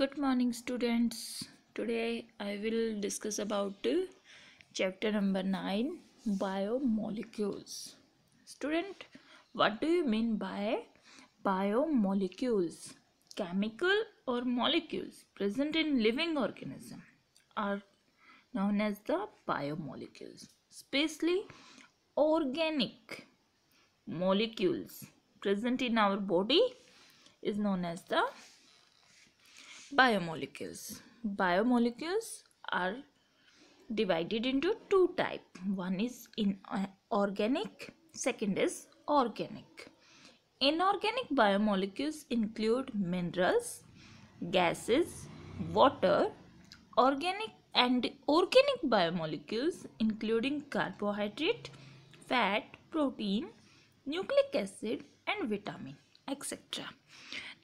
good morning students today i will discuss about uh, chapter number 9 biomolecules student what do you mean by biomolecules chemical or molecules present in living organism are known as the biomolecules especially organic molecules present in our body is known as the biomolecules biomolecules are divided into two type one is inorganic uh, second is organic inorganic biomolecules include minerals gases water organic and organic biomolecules including carbohydrate fat protein nucleic acid and vitamin etc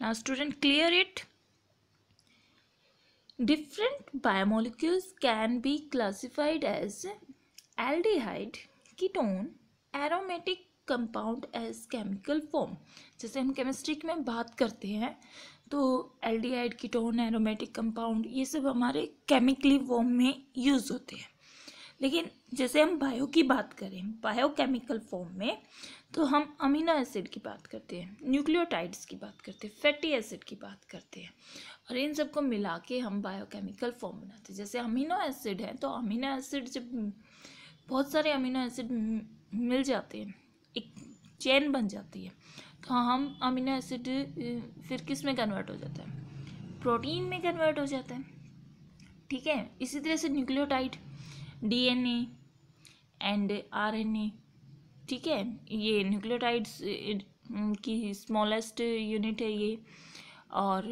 now student clear it different biomolecules can be classified as aldehyde ketone aromatic compound as chemical form जैसे हम chemistry में बात करते हैं तो aldehyde ketone aromatic compound ये सब हमारे केमिकली फॉर्म में यूज़ होते हैं लेकिन जैसे हम बायो की बात करें बायोकेमिकल फॉर्म में तो हम अमीनो एसिड की बात करते हैं न्यूक्लियोटाइड्स की बात करते हैं फैटी एसिड की बात करते हैं और इन सबको मिला के हम बायोकेमिकल फॉर्म बनाते हैं जैसे अमीनो एसिड है तो अमीनो एसिड जब बहुत सारे अमीनो एसिड मिल जाते हैं एक चैन बन जाती है तो हम अमीनो एसिड फिर किस में कन्वर्ट हो जाता है प्रोटीन में कन्वर्ट हो जाता है ठीक है इसी तरह से न्यूक्लियोटाइड डीएनए एंड आरएनए ठीक है ये न्यूक्लियोटाइड्स की स्मॉलेस्ट यूनिट है ये और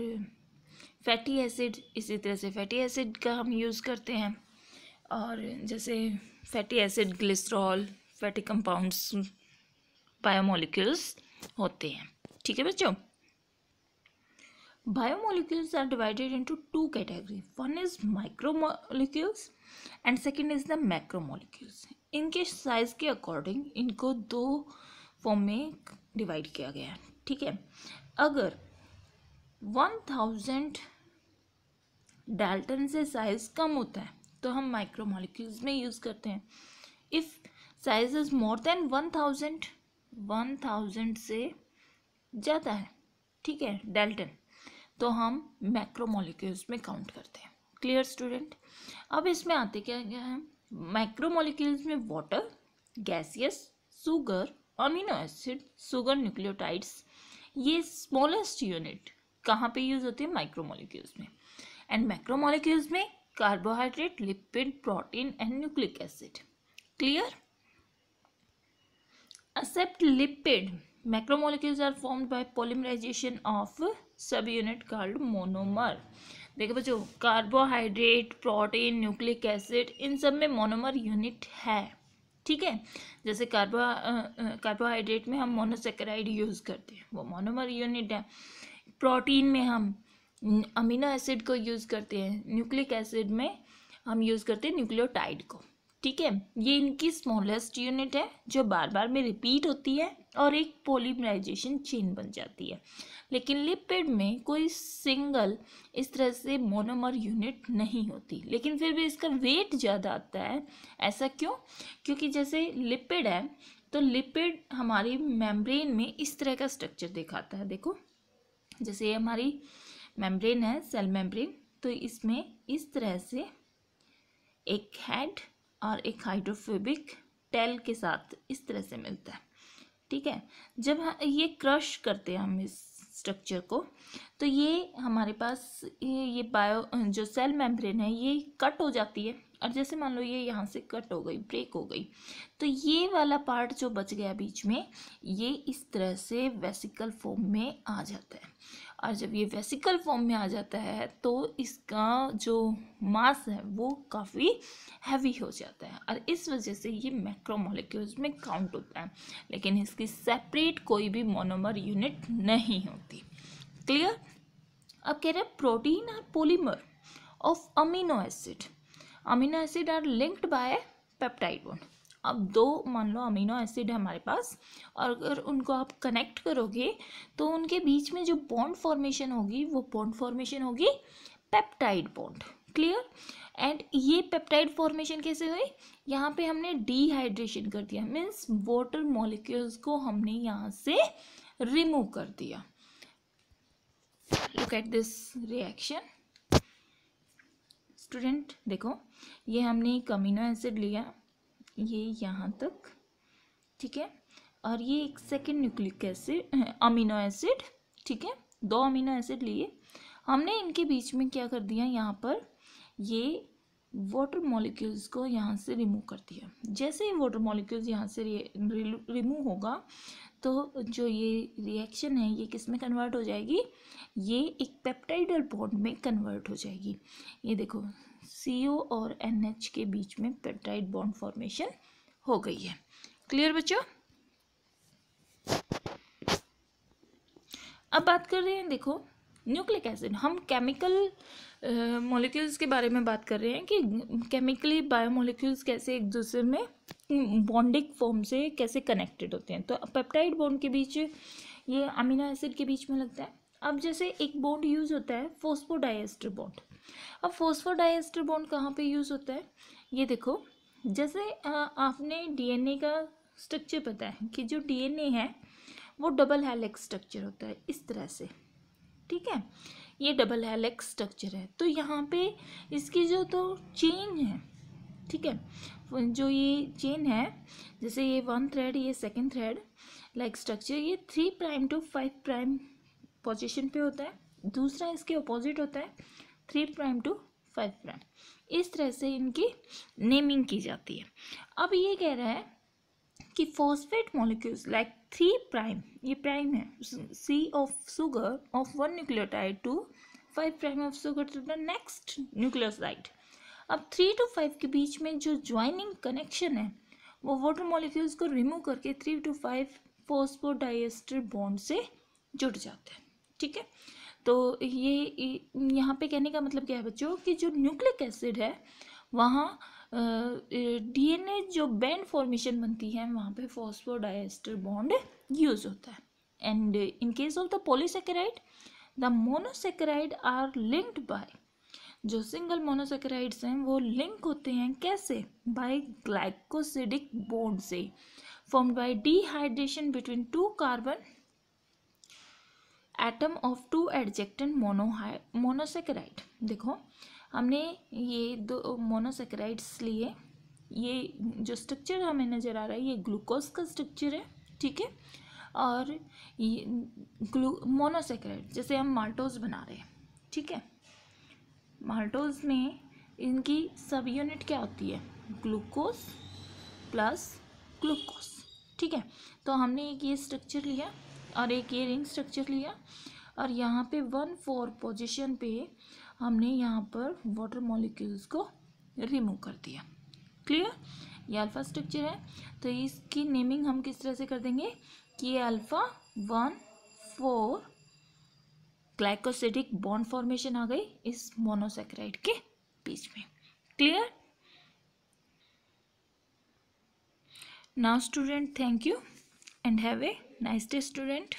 फैटी एसिड इसी तरह से फैटी एसिड का हम यूज़ करते हैं और जैसे fatty acid glycerol fatty compounds biomolecules होते हैं ठीक है बच्चों biomolecules are divided into two categories one is micromolecules and second is the macromolecules इनके साइज के अकॉर्डिंग इनको दो फॉर्म में डिवाइड किया गया है ठीक है अगर वन थाउजेंड डेल्टन से साइज कम होता है तो हम माइक्रोमोलिक्यूल्स में यूज़ करते हैं if size is more than one thousand one thousand से ज़्यादा है ठीक है डेल्टन तो हम मैक्रोमोलिक्यूल्स में काउंट करते हैं क्लियर स्टूडेंट अब इसमें आते क्या क्या है माइक्रोमोलिक्यूल्स में water gaseous sugar amino acid sugar nucleotides ये स्मॉलेस्ट यूनिट कहाँ पे यूज होते हैं माइक्रोमोलिक्यूल्स में एंड मैक्रोमोलिक्यूल्स में carbohydrate lipid protein and nucleic acid clear except lipid macromolecules are formed by polymerization of subunit called monomer देखो बच्चों carbohydrate protein nucleic acid इन सब में मोनोमर यूनिट है ठीक है जैसे कार्बो कार्बोहाइड्रेट में हम मोनोसेक्राइड यूज़ करते हैं वो मोनोमर यूनिट है प्रोटीन में हम अमीनो एसिड को यूज़ करते हैं न्यूक्लिक एसिड में हम यूज़ करते हैं न्यूक्लियोटाइड को ठीक है ये इनकी स्मॉलेस्ट यूनिट है जो बार बार में रिपीट होती है और एक पोलीमराइजेशन चेन बन जाती है लेकिन लिपिड में कोई सिंगल इस तरह से मोनोमर यूनिट नहीं होती लेकिन फिर भी इसका वेट ज़्यादा आता है ऐसा क्यों क्योंकि जैसे लिपिड है तो लिपिड हमारी मेम्ब्रेन में इस तरह का स्ट्रक्चर दिखाता है देखो जैसे ये हमारी मेम्ब्रेन है सेल मेम्ब्रेन तो इसमें इस तरह से एक हेड और एक हाइड्रोफोबिक टेल के साथ इस तरह से मिलता है ठीक है जब हाँ ये क्रश करते हैं हम इस स्ट्रक्चर को तो ये हमारे पास ये बायो जो सेल मेम्ब्रेन है ये कट हो जाती है और जैसे मान लो ये यहाँ से कट हो गई ब्रेक हो गई तो ये वाला पार्ट जो बच गया बीच में ये इस तरह से वेसिकल फॉर्म में आ जाता है और जब ये वेसिकल फॉर्म में आ जाता है तो इसका जो मास है वो काफ़ी हैवी हो जाता है और इस वजह से ये मैक्रोमोलिक्यूल्स में काउंट होता है लेकिन इसकी सेपरेट कोई भी मोनोमर यूनिट नहीं होती क्लियर अब कह रहे हैं प्रोटीन और polymer of amino acid amino acid are linked by peptide bond अब दो मान लो अमीनो एसिड है हमारे पास और अगर उनको आप कनेक्ट करोगे तो उनके बीच में जो बॉन्ड फॉर्मेशन होगी वो बॉन्ड फॉर्मेशन होगी पेप्टाइड बॉन्ड क्लियर एंड ये पेप्टाइड फॉर्मेशन कैसे हुई यहाँ पे हमने डिहाइड्रेशन कर दिया मीन्स वाटर मॉलिक्यूल्स को हमने यहाँ से रिमूव कर दिया look at this reaction student देखो ये हमने एक अमीनो एसिड लिया ये यहाँ तक ठीक है और ये एक second nucleic acid amino acid ठीक है दो अमीनो एसिड लिए हमने इनके बीच में क्या कर दिया यहाँ पर ये वाटर मॉलिक्यूल्स को यहाँ से रिमूव कर दिया जैसे ही वाटर मॉलिक्यूल्स यहाँ से रिमूव होगा तो जो ये रिएक्शन है ये किस में कन्वर्ट हो जाएगी ये एक पेप्टाइडल बॉन्ड में कन्वर्ट हो जाएगी ये देखो सी और एन के बीच में पेप्टाइड बॉन्ड फॉर्मेशन हो गई है क्लियर बच्चों अब बात कर रहे हैं देखो न्यूक्लिक एसिड हम केमिकल मॉलिक्यूल्स uh, के बारे में बात कर रहे हैं कि केमिकली बायोमोलिक्यूल्स कैसे एक दूसरे में बॉन्डिंग फॉर्म हम्म, से कैसे कनेक्टेड होते हैं तो पेप्टाइड बॉन्ड के बीच ये अमीनो एसिड के बीच में लगता है अब जैसे एक बॉन्ड यूज़ होता है फोस्फोडाइस्टर बॉन्ड अब फोस्फोडाइस्टर बॉन्ड कहाँ पे यूज़ होता है ये देखो जैसे आपने डीएनए का स्ट्रक्चर पता है कि जो डीएनए है वो डबल हेलिक्स स्ट्रक्चर होता है इस तरह से ठीक है ये डबल हेलिक्स स्ट्रक्चर है तो यहाँ पे इसकी जो तो चेन है ठीक है जो ये चेन है जैसे ये वन थ्रेड ये सेकंड थ्रेड लाइक स्ट्रक्चर ये three prime to five prime position पे होता है दूसरा इसके अपोजिट होता है three prime to five prime इस तरह से इनकी नेमिंग की जाती है अब ये कह रहा है कि phosphate molecules like three prime ये प्राइम है C of sugar of one nucleotide to five prime of sugar to the next nucleoside अब थ्री टू फाइव के बीच में जो ज्वाइनिंग कनेक्शन है वो वाटर मॉलिक्यूल्स को रिमूव करके three to five phosphodiester bond से जुड़ जाते हैं ठीक है तो ये यहाँ पे कहने का मतलब क्या है बच्चों कि जो न्यूक्लिक एसिड है वहाँ डीएनए जो बैंड फॉर्मेशन बनती है वहाँ पे फॉस्फोडाइस्टर बॉन्ड यूज होता है and in case of the polysaccharide the monosaccharide are linked by जो सिंगल मोनोसेकेराइड्स हैं वो लिंक होते हैं कैसे बाय ग्लाइकोसिडिक बॉन्ड से form by dehydration between two carbon atom of two adjacent मोनोहाइ मोनोसेकेराइड देखो हमने ये दो मोनोसेक्राइड्स लिए ये जो स्ट्रक्चर हमें नज़र आ रहा है ये ग्लूकोज का स्ट्रक्चर है ठीक है और ये ग्लू मोनोसेक्राइड जैसे हम माल्टोज बना रहे हैं ठीक है माल्टोज में इनकी सब यूनिट क्या होती है ग्लूकोज प्लस ग्लूकोज ठीक है तो हमने एक ये स्ट्रक्चर लिया और एक ये रिंग स्ट्रक्चर लिया और यहाँ पे वन फोर पोजिशन पे हमने यहाँ पर वाटर मॉलिक्यूल्स को रिमूव कर दिया क्लियर ये अल्फ़ा स्ट्रक्चर है तो इसकी नेमिंग हम किस तरह से कर देंगे कि ये alpha one four glycosidic bond formation आ गई इस मोनोसेक्राइड के बीच में clear now student thank you and have a nice day student